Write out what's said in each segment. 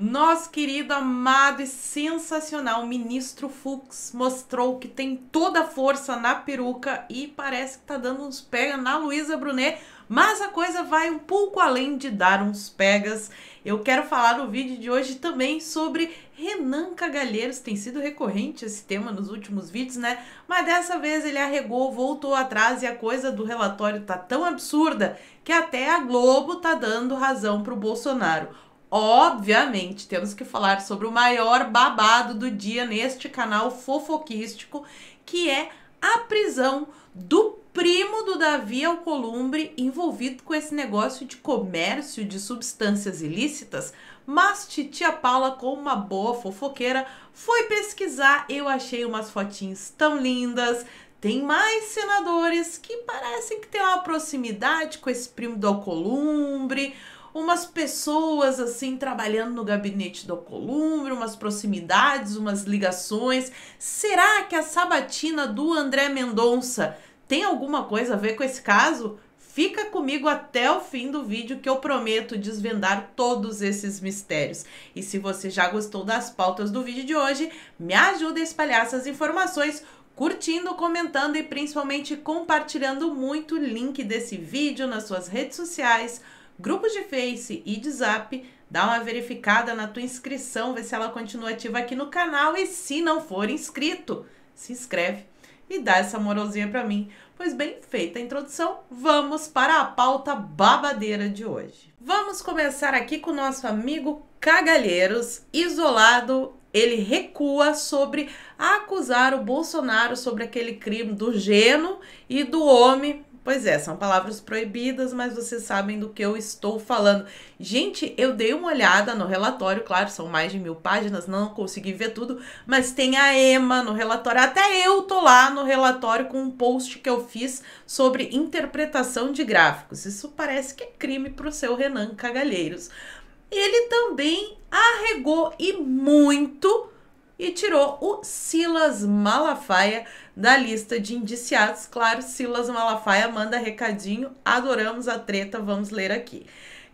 Nosso querido, amado e sensacional ministro Fux mostrou que tem toda a força na peruca e parece que tá dando uns pegas na Luísa Brunet, mas a coisa vai um pouco além de dar uns pegas. Eu quero falar no vídeo de hoje também sobre Renan Cagalheiros. Tem sido recorrente esse tema nos últimos vídeos, né? Mas dessa vez ele arregou, voltou atrás e a coisa do relatório tá tão absurda que até a Globo tá dando razão pro Bolsonaro. Obviamente, temos que falar sobre o maior babado do dia neste canal fofoquístico, que é a prisão do primo do Davi Alcolumbre envolvido com esse negócio de comércio de substâncias ilícitas, mas titia Paula, como uma boa fofoqueira, foi pesquisar, eu achei umas fotinhas tão lindas. Tem mais senadores que parecem que têm uma proximidade com esse primo do Alcolumbre umas pessoas assim trabalhando no gabinete do Columbre, umas proximidades, umas ligações. Será que a sabatina do André Mendonça tem alguma coisa a ver com esse caso? Fica comigo até o fim do vídeo que eu prometo desvendar todos esses mistérios. E se você já gostou das pautas do vídeo de hoje, me ajuda a espalhar essas informações curtindo, comentando e principalmente compartilhando muito o link desse vídeo nas suas redes sociais grupos de Face e de Zap, dá uma verificada na tua inscrição, vê se ela continua ativa aqui no canal e se não for inscrito, se inscreve e dá essa moralzinha para mim. Pois bem, feita a introdução, vamos para a pauta babadeira de hoje. Vamos começar aqui com o nosso amigo Cagalheiros, isolado ele recua sobre acusar o Bolsonaro sobre aquele crime do Geno e do homem Pois é, são palavras proibidas, mas vocês sabem do que eu estou falando. Gente, eu dei uma olhada no relatório, claro, são mais de mil páginas, não consegui ver tudo, mas tem a EMA no relatório. Até eu tô lá no relatório com um post que eu fiz sobre interpretação de gráficos. Isso parece que é crime pro seu Renan Cagalheiros. Ele também arregou e muito e tirou o Silas Malafaia da lista de indiciados. Claro, Silas Malafaia manda recadinho. Adoramos a treta, vamos ler aqui.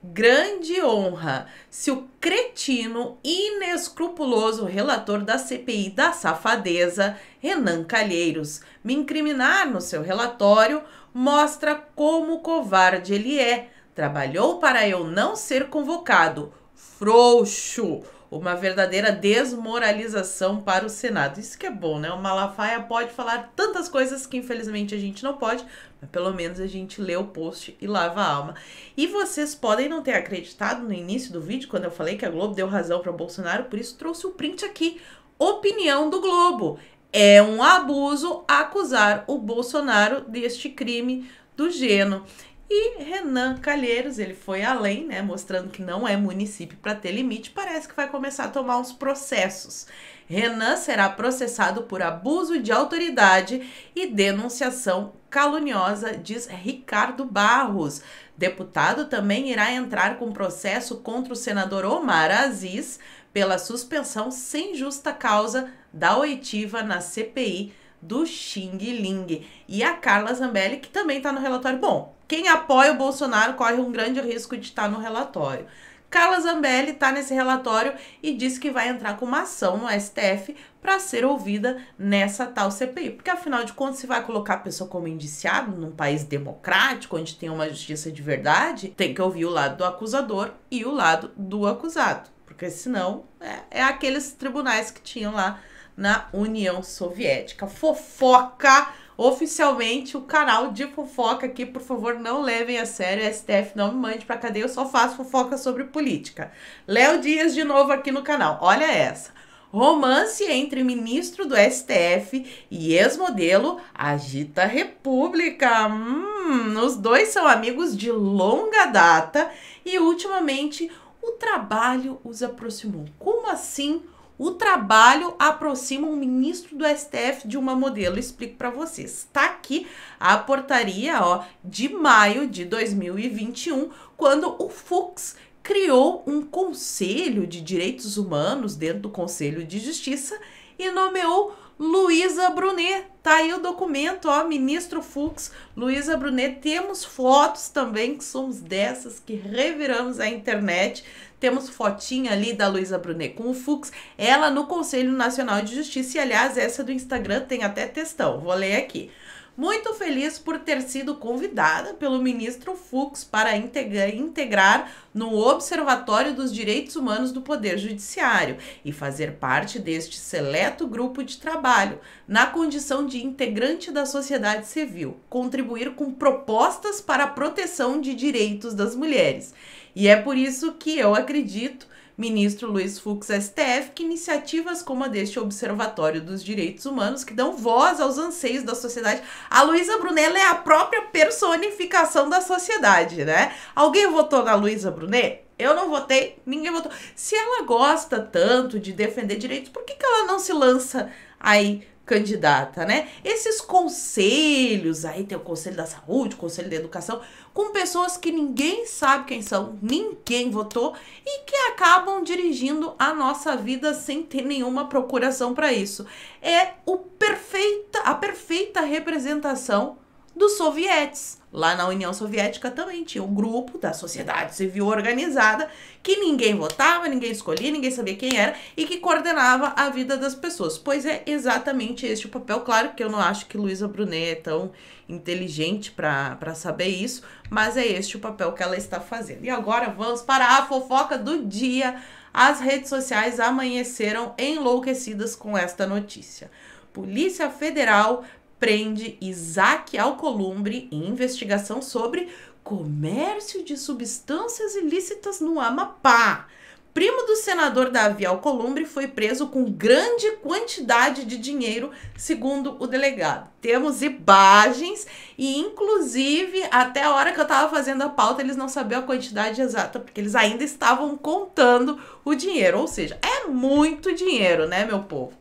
Grande honra se o cretino inescrupuloso relator da CPI da safadeza, Renan Calheiros, me incriminar no seu relatório mostra como covarde ele é. Trabalhou para eu não ser convocado. Frouxo! uma verdadeira desmoralização para o Senado. Isso que é bom, né? O Malafaia pode falar tantas coisas que infelizmente a gente não pode, mas pelo menos a gente lê o post e lava a alma. E vocês podem não ter acreditado no início do vídeo quando eu falei que a Globo deu razão para Bolsonaro, por isso trouxe o print aqui. Opinião do Globo. É um abuso acusar o Bolsonaro deste crime do Geno. E Renan Calheiros, ele foi além, né, mostrando que não é município para ter limite, parece que vai começar a tomar os processos. Renan será processado por abuso de autoridade e denunciação caluniosa, diz Ricardo Barros. Deputado também irá entrar com processo contra o senador Omar Aziz pela suspensão sem justa causa da oitiva na CPI do Xing Ling. E a Carla Zambelli, que também está no relatório. Bom, quem apoia o Bolsonaro corre um grande risco de estar no relatório. Carla Zambelli está nesse relatório e disse que vai entrar com uma ação no STF para ser ouvida nessa tal CPI. Porque, afinal de contas, se vai colocar a pessoa como indiciado num país democrático, onde tem uma justiça de verdade, tem que ouvir o lado do acusador e o lado do acusado. Porque senão é, é aqueles tribunais que tinham lá na União Soviética. Fofoca! Oficialmente, o canal de fofoca aqui, por favor, não levem a sério. STF não me mande pra cadeia, eu só faço fofoca sobre política. Léo Dias de novo aqui no canal. Olha essa romance entre ministro do STF e ex-modelo agita a República. Hum, os dois são amigos de longa data e ultimamente o trabalho os aproximou. Como assim? O trabalho aproxima um ministro do STF de uma modelo. Eu explico para vocês. Está aqui a portaria ó, de maio de 2021, quando o Fux criou um conselho de direitos humanos dentro do Conselho de Justiça e nomeou Luísa Brunet. Tá aí o documento, ó, ministro Fux, Luísa Brunet. Temos fotos também, que somos dessas que reviramos a internet. Temos fotinha ali da Luísa Brunet com o Fux, ela no Conselho Nacional de Justiça. E, aliás, essa do Instagram tem até textão. Vou ler aqui muito feliz por ter sido convidada pelo ministro Fux para integrar no Observatório dos Direitos Humanos do Poder Judiciário e fazer parte deste seleto grupo de trabalho, na condição de integrante da sociedade civil, contribuir com propostas para a proteção de direitos das mulheres. E é por isso que eu acredito ministro Luiz Fux STF que iniciativas como a deste Observatório dos Direitos Humanos, que dão voz aos anseios da sociedade. A Luísa Brunella é a própria personificação da sociedade, né? Alguém votou na Luísa Brunet? Eu não votei, ninguém votou. Se ela gosta tanto de defender direitos, por que, que ela não se lança aí candidata, né? Esses conselhos, aí tem o conselho da saúde, o conselho da educação, com pessoas que ninguém sabe quem são, ninguém votou e que acabam dirigindo a nossa vida sem ter nenhuma procuração para isso. É o perfeita, a perfeita representação dos sovietes. Lá na União Soviética também tinha um grupo da sociedade civil organizada que ninguém votava, ninguém escolhia, ninguém sabia quem era e que coordenava a vida das pessoas. Pois é exatamente este o papel. Claro que eu não acho que Luísa Brunet é tão inteligente para saber isso, mas é este o papel que ela está fazendo. E agora vamos para a fofoca do dia. As redes sociais amanheceram enlouquecidas com esta notícia. Polícia Federal prende Isaac Alcolumbre em investigação sobre comércio de substâncias ilícitas no Amapá. Primo do senador Davi Alcolumbre foi preso com grande quantidade de dinheiro, segundo o delegado. Temos imagens e, inclusive, até a hora que eu estava fazendo a pauta, eles não sabiam a quantidade exata, porque eles ainda estavam contando o dinheiro. Ou seja, é muito dinheiro, né, meu povo?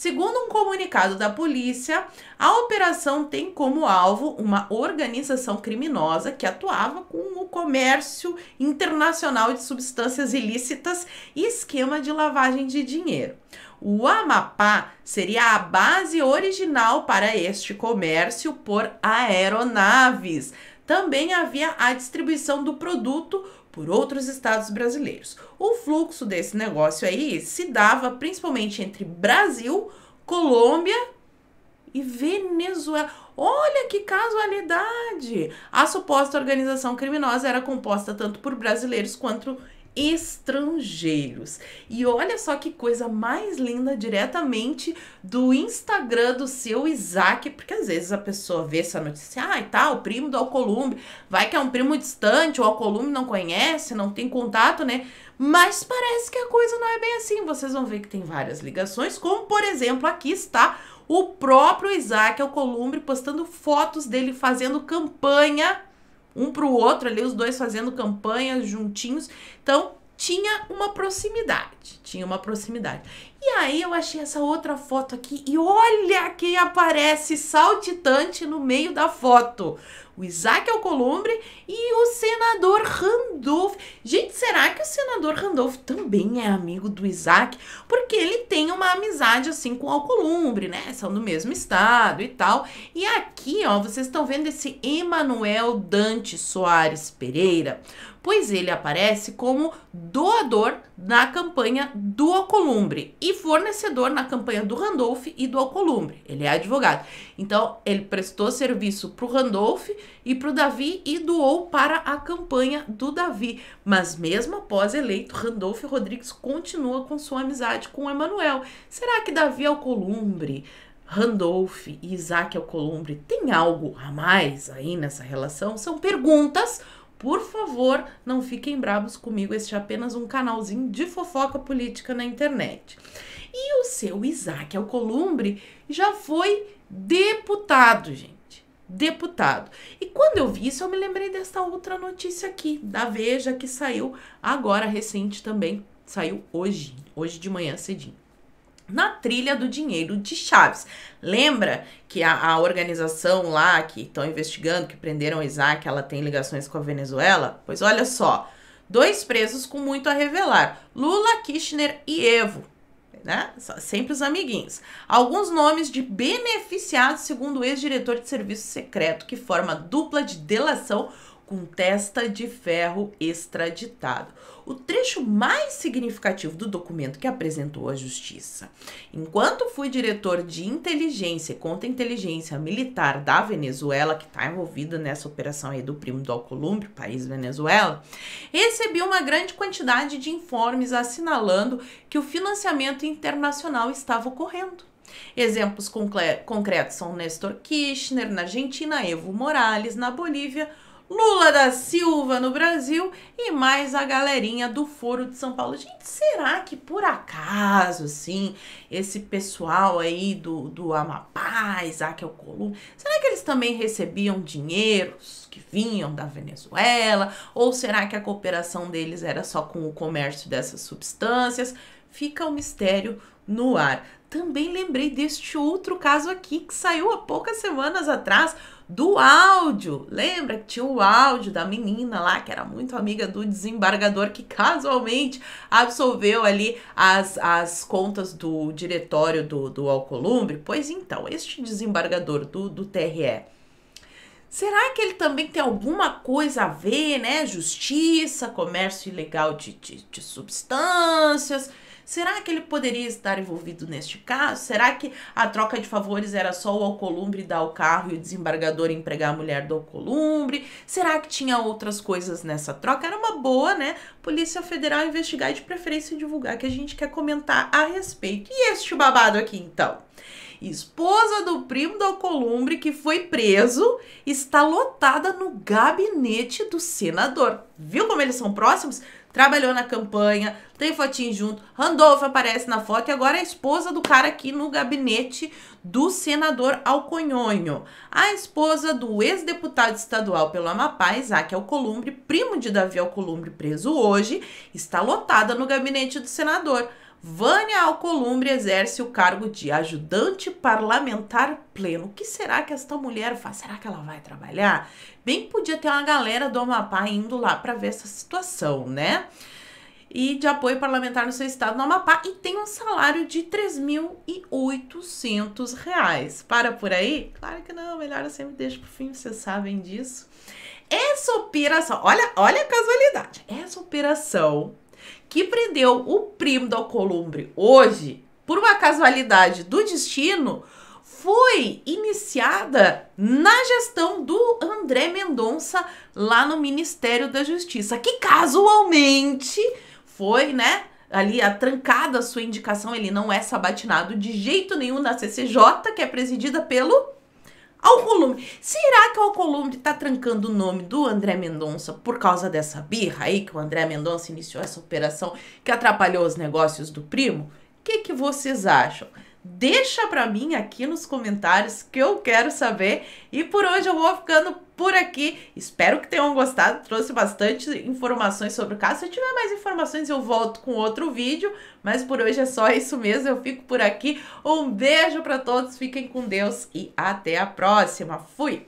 Segundo um comunicado da polícia, a operação tem como alvo uma organização criminosa que atuava com o comércio internacional de substâncias ilícitas e esquema de lavagem de dinheiro. O Amapá seria a base original para este comércio por aeronaves. Também havia a distribuição do produto por outros estados brasileiros. O fluxo desse negócio aí se dava principalmente entre Brasil, Colômbia e Venezuela. Olha que casualidade! A suposta organização criminosa era composta tanto por brasileiros quanto estrangeiros. E olha só que coisa mais linda diretamente do Instagram do seu Isaac, porque às vezes a pessoa vê essa notícia, ah, e tal, tá, o primo do Alcolumbre, vai que é um primo distante, o Alcolumbre não conhece, não tem contato, né? Mas parece que a coisa não é bem assim. Vocês vão ver que tem várias ligações, como por exemplo, aqui está o próprio Isaac Alcolumbre postando fotos dele fazendo campanha um para o outro ali, os dois fazendo campanhas juntinhos. Então, tinha uma proximidade proximidade. Tinha uma proximidade. E aí eu achei essa outra foto aqui e olha quem aparece saltitante no meio da foto. O Isaac Alcolumbre e o senador Randolph. Gente, será que o senador Randolph também é amigo do Isaac? Porque ele tem uma amizade assim com o Alcolumbre, né? São do mesmo estado e tal. E aqui, ó, vocês estão vendo esse Emanuel Dante Soares Pereira, pois ele aparece como doador na campanha do Alcolumbre e fornecedor na campanha do Randolph e do Alcolumbre. Ele é advogado. Então, ele prestou serviço para o Randolph e para o Davi e doou para a campanha do Davi. Mas mesmo após eleito, Randolph Rodrigues continua com sua amizade com Emanuel. Será que Davi Alcolumbre Randolph e Isaac Alcolumbre têm algo a mais aí nessa relação? São perguntas por favor, não fiquem bravos comigo, este é apenas um canalzinho de fofoca política na internet. E o seu Isaac Alcolumbre já foi deputado, gente. Deputado. E quando eu vi isso, eu me lembrei desta outra notícia aqui, da Veja, que saiu agora recente também. Saiu hoje, hoje de manhã cedinho na trilha do dinheiro de Chaves. Lembra que a, a organização lá que estão investigando, que prenderam o Isaac, ela tem ligações com a Venezuela? Pois olha só, dois presos com muito a revelar: Lula, Kirchner e Evo. Né? Sempre os amiguinhos. Alguns nomes de beneficiados, segundo o ex-diretor de serviço secreto, que forma dupla de delação com testa de ferro extraditado o trecho mais significativo do documento que apresentou à Justiça. Enquanto fui diretor de inteligência e contra-inteligência militar da Venezuela, que está envolvida nessa operação aí do Primo do Alcolumbre, país Venezuela, recebi uma grande quantidade de informes assinalando que o financiamento internacional estava ocorrendo. Exemplos concretos são Néstor Kirchner na Argentina, Evo Morales na Bolívia, Lula da Silva no Brasil e mais a galerinha do Foro de São Paulo. Gente, será que por acaso, assim, esse pessoal aí do, do Amapá, Isaac Alcolumbre, será que eles também recebiam dinheiros que vinham da Venezuela? Ou será que a cooperação deles era só com o comércio dessas substâncias? Fica o mistério no ar. Também lembrei deste outro caso aqui que saiu há poucas semanas atrás do áudio. Lembra que tinha o áudio da menina lá que era muito amiga do desembargador que casualmente absolveu ali as, as contas do diretório do, do Alcolumbre? Pois então, este desembargador do, do TRE. Será que ele também tem alguma coisa a ver, né? Justiça, comércio ilegal de, de, de substâncias Será que ele poderia estar envolvido neste caso? Será que a troca de favores era só o Alcolumbre dar o carro e o desembargador empregar a mulher do Alcolumbre? Será que tinha outras coisas nessa troca? Era uma boa, né? Polícia Federal investigar e de preferência divulgar que a gente quer comentar a respeito. E este babado aqui, então? esposa do primo da Alcolumbre, que foi preso, está lotada no gabinete do senador. Viu como eles são próximos? Trabalhou na campanha, tem fotinho junto. Randolph aparece na foto e agora é a esposa do cara aqui no gabinete do senador Alconhonho. A esposa do ex-deputado estadual pelo Amapá, Isaac Alcolumbre, primo de Davi Alcolumbre, preso hoje, está lotada no gabinete do senador. Vânia Alcolumbre exerce o cargo de ajudante parlamentar pleno. O que será que esta mulher faz? Será que ela vai trabalhar? Bem podia ter uma galera do Amapá indo lá para ver essa situação, né? E de apoio parlamentar no seu estado no Amapá e tem um salário de R$ reais. Para por aí? Claro que não, melhor eu sempre deixo pro fim, vocês sabem disso. Essa operação, olha, olha a casualidade. Essa operação que prendeu o primo do Alcolumbre hoje, por uma casualidade do destino, foi iniciada na gestão do André Mendonça lá no Ministério da Justiça, que casualmente foi, né, ali a trancada sua indicação, ele não é sabatinado de jeito nenhum na CCJ, que é presidida pelo Alcolume? Será que o Alcolume tá trancando o nome do André Mendonça por causa dessa birra aí que o André Mendonça iniciou essa operação que atrapalhou os negócios do primo? O que, que vocês acham? Deixa para mim aqui nos comentários que eu quero saber. E por hoje eu vou ficando por aqui. Espero que tenham gostado. Trouxe bastante informações sobre o caso. Se eu tiver mais informações, eu volto com outro vídeo. Mas por hoje é só isso mesmo. Eu fico por aqui. Um beijo para todos. Fiquem com Deus e até a próxima. Fui!